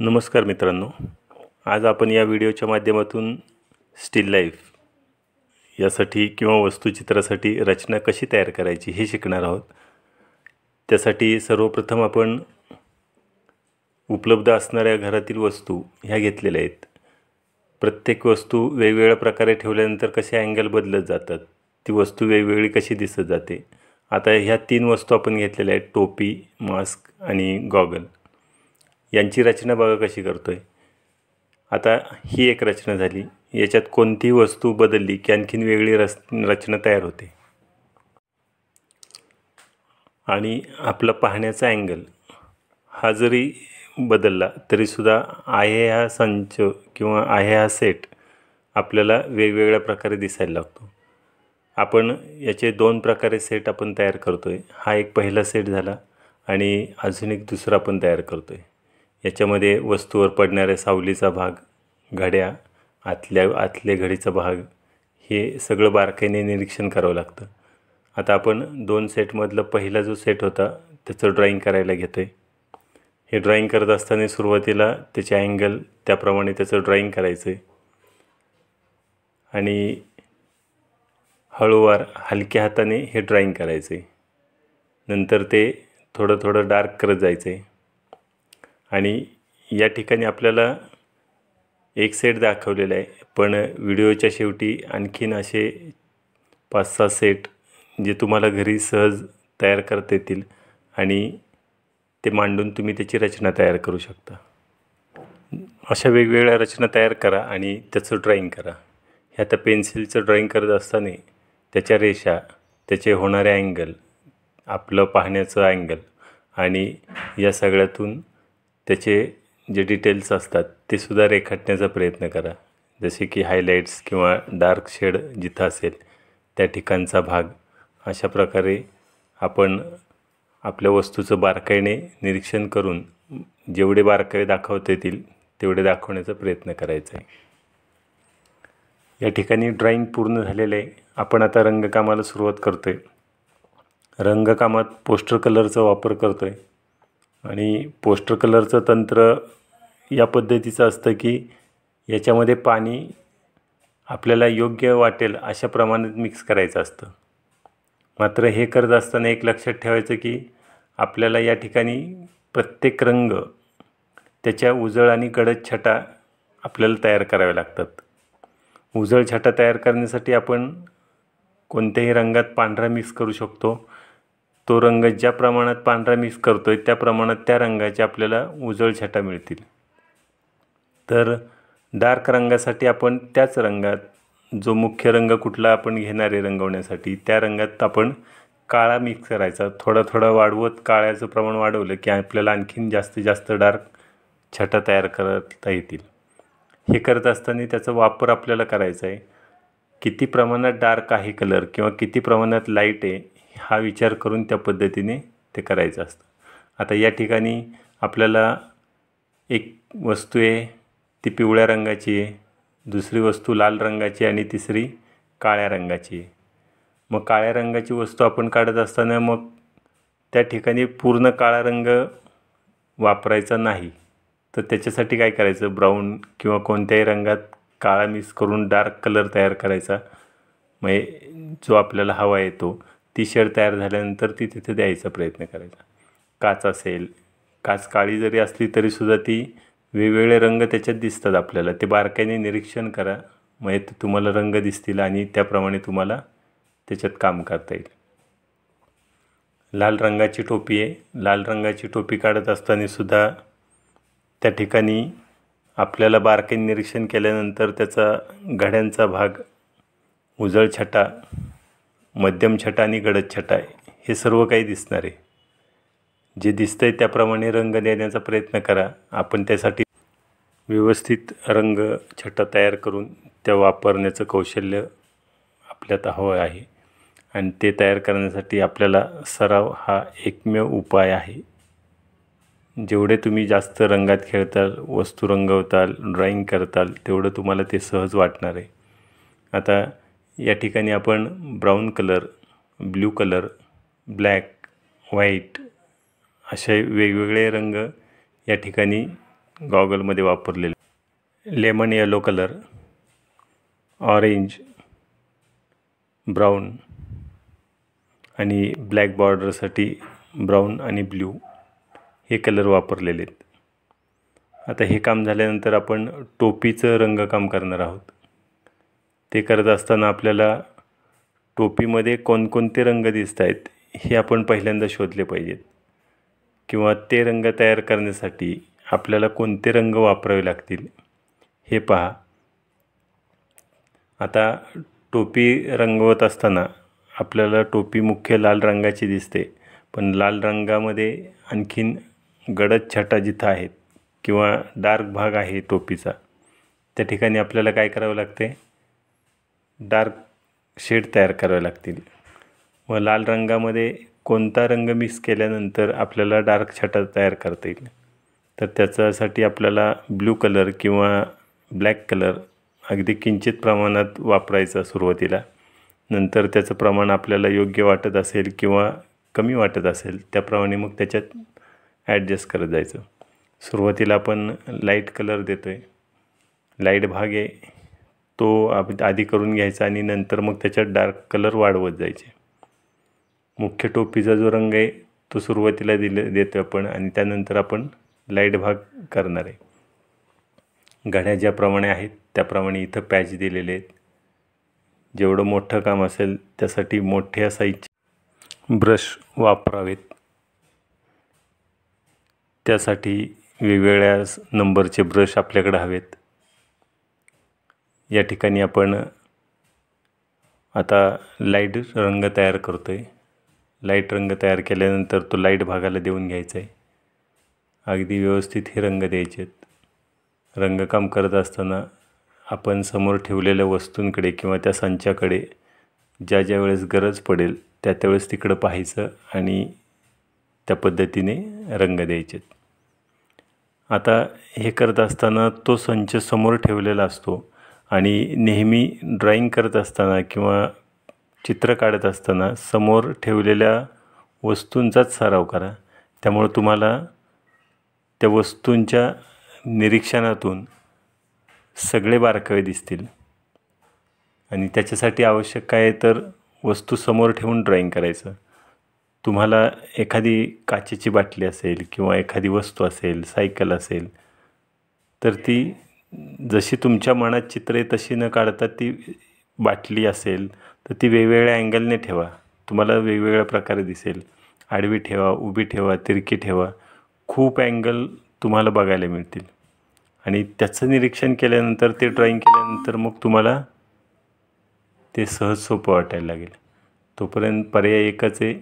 नमस्कार मित्रांनो आज आपण या व्हिडिओच्या माध्यमातून स्टील लाईफ यासाठी किंवा वस्तुचित्रासाठी रचना कशी तयार करायची हे शिकणार आहोत त्यासाठी सर्वप्रथम आपण उपलब्ध असणाऱ्या घरातील वस्तू ह्या घेतलेल्या आहेत प्रत्येक वस्तू वेगवेगळ्या प्रकारे ठेवल्यानंतर कसे अँगल बदलत जातात ती वस्तू वेगवेगळी कशी दिसत जाते आता ह्या तीन वस्तू आपण घेतलेल्या आहेत टोपी मास्क आणि गॉगल यांची रचना बघा कशी करतो आहे आता ही एक रचना झाली याच्यात कोणतीही वस्तू बदलली की आणखीन वेगळी रच रचना तयार होते आणि आपला पाहण्याचा अँगल हा जरी बदलला तरीसुद्धा आहे हा संच किंवा आहे हा सेट आपल्याला वेगवेगळ्या प्रकारे दिसायला लागतो आपण याचे दोन प्रकारे सेट आपण तयार करतो आहे हा एक पहिला सेट झाला आणि अजून एक दुसरा आपण तयार करतो आहे याच्यामध्ये वस्तूवर पडणाऱ्या सावलीचा भाग घड्या आतल्या आतले घडीचा भाग हे सगळं बारकाईने निरीक्षण करावं लागतं आता आपण दोन सेटमधला पहिला जो सेट होता त्याचं ड्रॉईंग करायला घेतो आहे हे ड्रॉईंग करत असताना सुरुवातीला त्याचे अँगल त्याप्रमाणे त्याचं ड्रॉईंग करायचं आहे आणि हळूवार हलक्या हाताने हे ड्रॉईंग आहे नंतर ते थोडं थोडं डार्क करत जायचं आहे आणि या ठिकाणी आपल्याला एक सेट दाखवलेला आहे पण व्हिडिओच्या शेवटी आणखीन असे पाच सहा सेट जे तुम्हाला घरी सहज तयार करता येतील आणि ते मांडून तुम्ही त्याची रचना तयार करू शकता अशा वेगवेगळ्या रचना तयार करा आणि त्याचं ड्रॉईंग करा हे आता पेन्सिलचं ड्रॉईंग करत असताना त्याच्या रेषा त्याचे होणारे अँगल आपलं पाहण्याचं अँगल आणि या सगळ्यातून त्याचे जे डिटेल्स असतात ते सुद्धा रेखाटण्याचा प्रयत्न करा जसे की हायलाईट्स किंवा डार्क शेड जिथं असेल त्या ठिकाणचा भाग अशा प्रकारे आपण आपल्या वस्तूचं बारकाईने निरीक्षण करून जेवढे बारकाई दाखवता येतील तेवढे दाखवण्याचा प्रयत्न करायचा आहे या ठिकाणी ड्रॉईंग पूर्ण झालेलं आहे आपण आता रंगकामाला सुरुवात करतो आहे रंगकामात पोस्टर कलरचा वापर करतो आहे आणि पोस्टर कलरचं तंत्र या पद्धतीचं असतं की याच्यामध्ये पाणी आपल्याला योग्य वाटेल अशा प्रमाणात मिक्स करायचं असतं मात्र हे करत असताना एक लक्षात ठेवायचं की आपल्याला या ठिकाणी प्रत्येक रंग त्याच्या उजळ आणि गडद छटा आपल्याला तयार कराव्या लागतात उजळ छटा तयार करण्यासाठी आपण कोणत्याही रंगात पांढरा मिक्स करू शकतो तो रंग ज्या प्रमाणात पांढरा मिक्स करतो आहे त्या प्रमाणात त्या रंगाचे आपल्याला उजळ छटा मिळतील तर डार्क रंगासाठी आपण त्याच रंगात जो मुख्य रंग कुठला आपण घेणार आहे रंगवण्यासाठी त्या रंगात आपण काळा मिक्स करायचा थोडा थोडा वाढवत काळ्याचं प्रमाण वाढवलं की आपल्याला आणखीन जास्तीत जास्त डार्क छटा तयार करता येतील हे करत असताना त्याचा वापर आपल्याला करायचा आहे किती प्रमाणात डार्क आहे कलर किंवा किती प्रमाणात लाईट आहे हा विचार करून त्या पद्धतीने ते करायचं असतं आता या ठिकाणी आपल्याला एक वस्तू आहे ती पिवळ्या रंगाची आहे दुसरी वस्तू लाल रंगाची आणि तिसरी काळ्या रंगाची आहे मग काळ्या रंगाची वस्तू आपण काढत असताना मग त्या ठिकाणी पूर्ण काळा रंग वापरायचा नाही तर त्याच्यासाठी काय करायचं ब्राऊन किंवा कोणत्याही रंगात काळा मिक्स करून डार्क कलर तयार करायचा म्हणजे जो आपल्याला हवा येतो टी शर्ट तयार झाल्यानंतर ती तिथे द्यायचा प्रयत्न करायचा काच असेल काच काळी जरी असली तरीसुद्धा ती वेगवेगळे रंग त्याच्यात दिसतात आपल्याला ते बारकाईने निरीक्षण करा म्हणजे तुम्हाला रंग दिसतील आणि त्याप्रमाणे तुम्हाला त्याच्यात काम करता येईल लाल रंगाची टोपी आहे लाल रंगाची टोपी काढत असताना सुद्धा त्या ठिकाणी आपल्याला बारकाईने निरीक्षण केल्यानंतर त्याचा घड्यांचा भाग उजळछटा मध्यम छटा आणि गडद छटा हे सर्व काही दिसणार आहे जे दिसतं आहे त्याप्रमाणे रंग देण्याचा प्रयत्न करा आपण त्यासाठी व्यवस्थित रंग छटा तयार करून त्या वापरण्याचं कौशल्य आपल्यात हवं आहे आणि ते तयार करण्यासाठी आपल्याला सराव हा एकमेव उपाय आहे जेवढे तुम्ही जास्त रंगात खेळताल वस्तू रंगवताल ड्रॉईंग करताल तेवढं तुम्हाला ते सहज वाटणार आहे आता या ठिकाणी आपण brown colour blue colour black white असे वेगवेगळे रंग या ठिकाणी गॉगलमध्ये वापरलेले lemon yellow colour orange brown आणि ब्लॅक बॉर्डरसाठी ब्राऊन आणि ब्ल्यू हे कलर वापरलेले आहेत आता हे काम झाल्यानंतर आपण टोपीचं रंगकाम करणार आहोत ते करत असताना आपल्याला टोपीमध्ये कोणकोणते रंग दिसत आहेत हे आपण पहिल्यांदा शोधले पाहिजेत किंवा ते रंग तयार करण्यासाठी आपल्याला कोणते रंग वापरावे लागतील हे पहा आता टोपी रंगवत असताना आपल्याला टोपी मुख्य लाल रंगाची दिसते पण लाल रंगामध्ये आणखीन गडद छटा जिथं आहेत किंवा डार्क भाग आहे टोपीचा त्या ठिकाणी आपल्याला काय करावं लागते डार्क शेड तयार करावे लागतील व लाल रंगामध्ये कोणता रंग मिक्स केल्यानंतर आपल्याला डार्क छटा तयार करता येईल तर त्याच्यासाठी आपल्याला ब्लू कलर किंवा ब्लॅक कलर अगदी किंचित प्रमाणात वापरायचा सुरुवातीला नंतर त्याचं प्रमाण आपल्याला योग्य वाटत असेल किंवा कमी वाटत असेल त्याप्रमाणे मग त्याच्यात ॲडजस्ट करत जायचं सुरुवातीला आपण लाईट कलर देतो आहे लाईट भाग आहे तो आधी करून घ्यायचा आणि नंतर मग त्याच्यात डार्क कलर वाढवत जायचे मुख्य टोपीचा जो रंग आहे तो सुरुवातीला दिले देतो आपण आणि त्यानंतर आपण लाईट भाग करणार आहे घड्या ज्याप्रमाणे आहेत त्याप्रमाणे इथं पॅच दिलेले आहेत जेवढं मोठं काम असेल त्यासाठी मोठ्या साईजचे ब्रश वापरावेत त्यासाठी वेगवेगळ्या नंबरचे ब्रश आपल्याकडे हवेत या ठिकाणी आपण आता लाईट रंग तयार करतो आहे लाईट रंग तयार केल्यानंतर तो लाईट भागाला देऊन घ्यायचा आहे अगदी व्यवस्थित हे रंग द्यायचे आहेत रंगकाम करत असताना आपण समोर ठेवलेल्या वस्तूंकडे किंवा त्या संचाकडे ज्या ज्या वेळेस गरज पडेल त्या त्यावेळेस तिकडं पाहायचं आणि त्या पद्धतीने रंग द्यायचे आता हे करत असताना तो संच समोर ठेवलेला असतो आणि नेहमी ड्रॉईंग करत असताना किंवा चित्र काढत असताना समोर ठेवलेल्या वस्तूंचाच सराव करा त्यामुळं तुम्हाला त्या वस्तूंच्या निरीक्षणातून सगळे बारकावे दिसतील आणि त्याच्यासाठी आवश्यक काय तर वस्तू समोर ठेवून ड्रॉईंग करायचं तुम्हाला एखादी काचेची बाटली असेल किंवा एखादी वस्तू असेल सायकल असेल तर ती जशी तुमच्या मनात चित्रे तशी न काढता ती बाटली असेल तर ती वेगवेगळ्या अँगलने ठेवा तुम्हाला वेगवेगळ्या प्रकारे दिसेल आडवी ठेवा उभी ठेवा तिरकी ठेवा खूप अँगल तुम्हाला बघायला मिळतील आणि त्याचं निरीक्षण केल्यानंतर ते ड्रॉईंग केल्यानंतर मग तुम्हाला ते सहज सोपं वाटायला लागेल तोपर्यंत पर्याय एकाचे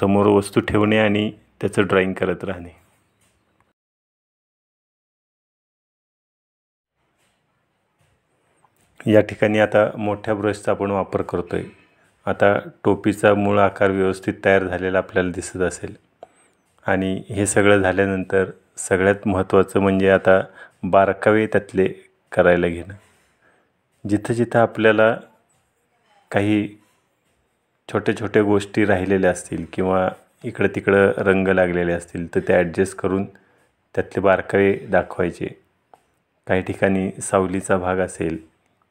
समोर वस्तू ठेवणे आणि त्याचं ड्रॉईंग करत राहणे या ठिकाणी आता मोठ्या ब्रशचा आपण वापर करतो आहे आता टोपीचा मूळ आकार व्यवस्थित तयार झालेला आपल्याला दिसत असेल आणि हे सगळं झाल्यानंतर सगळ्यात महत्त्वाचं म्हणजे आता बारकावे त्यातले करायला घेणं जिथं जिथं आपल्याला काही छोट्या छोट्या गोष्टी राहिलेल्या असतील किंवा इकडं तिकडं रंग लागलेले असतील तर ते ॲडजस्ट करून त्यातले बारकावे दाखवायचे काही ठिकाणी सावलीचा भाग असेल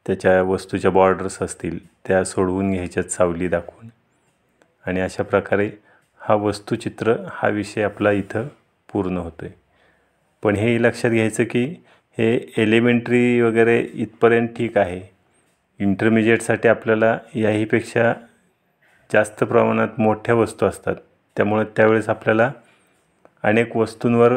त्याच्या वस्तूच्या बॉर्डर्स असतील त्या सोडवून घ्यायच्यात सावली दाखवून आणि अशा प्रकारे हा वस्तुचित्र हा विषय आपला इथं पूर्ण होतो आहे पण हे लक्षात घ्यायचं की हे एलिमेंटरी वगैरे इथपर्यंत ठीक आहे इंटरमिजिएटसाठी आपल्याला याहीपेक्षा जास्त प्रमाणात मोठ्या वस्तू असतात त्यामुळे त्यावेळेस आपल्याला अनेक वस्तूंवर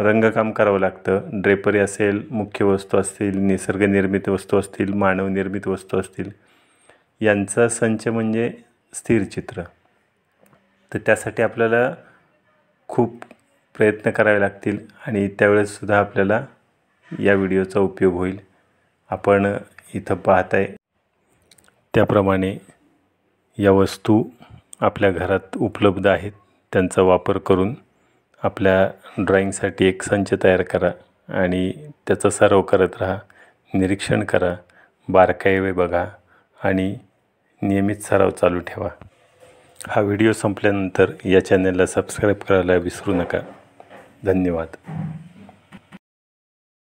रंगकाम करावं लागतं ड्रेपरी असेल मुख्य वस्तू असतील निसर्गनिर्मित वस्तू असतील मानवनिर्मित वस्तू असतील यांचा संच म्हणजे स्थिर चित्र तर त्यासाठी आपल्याला खूप प्रयत्न करावे लागतील आणि त्यावेळेससुद्धा आपल्याला या व्हिडिओचा उपयोग होईल आपण इथं पाहताय त्याप्रमाणे या वस्तू आपल्या घरात उपलब्ध आहेत त्यांचा वापर करून आपल्या ड्रॉईंगसाठी एक संच तयार करा आणि त्याचा सराव करत राहा निरीक्षण करा बारकाईवे बघा आणि नियमित सराव चालू ठेवा हा व्हिडिओ संपल्यानंतर या चॅनलला सबस्क्राईब करायला विसरू नका धन्यवाद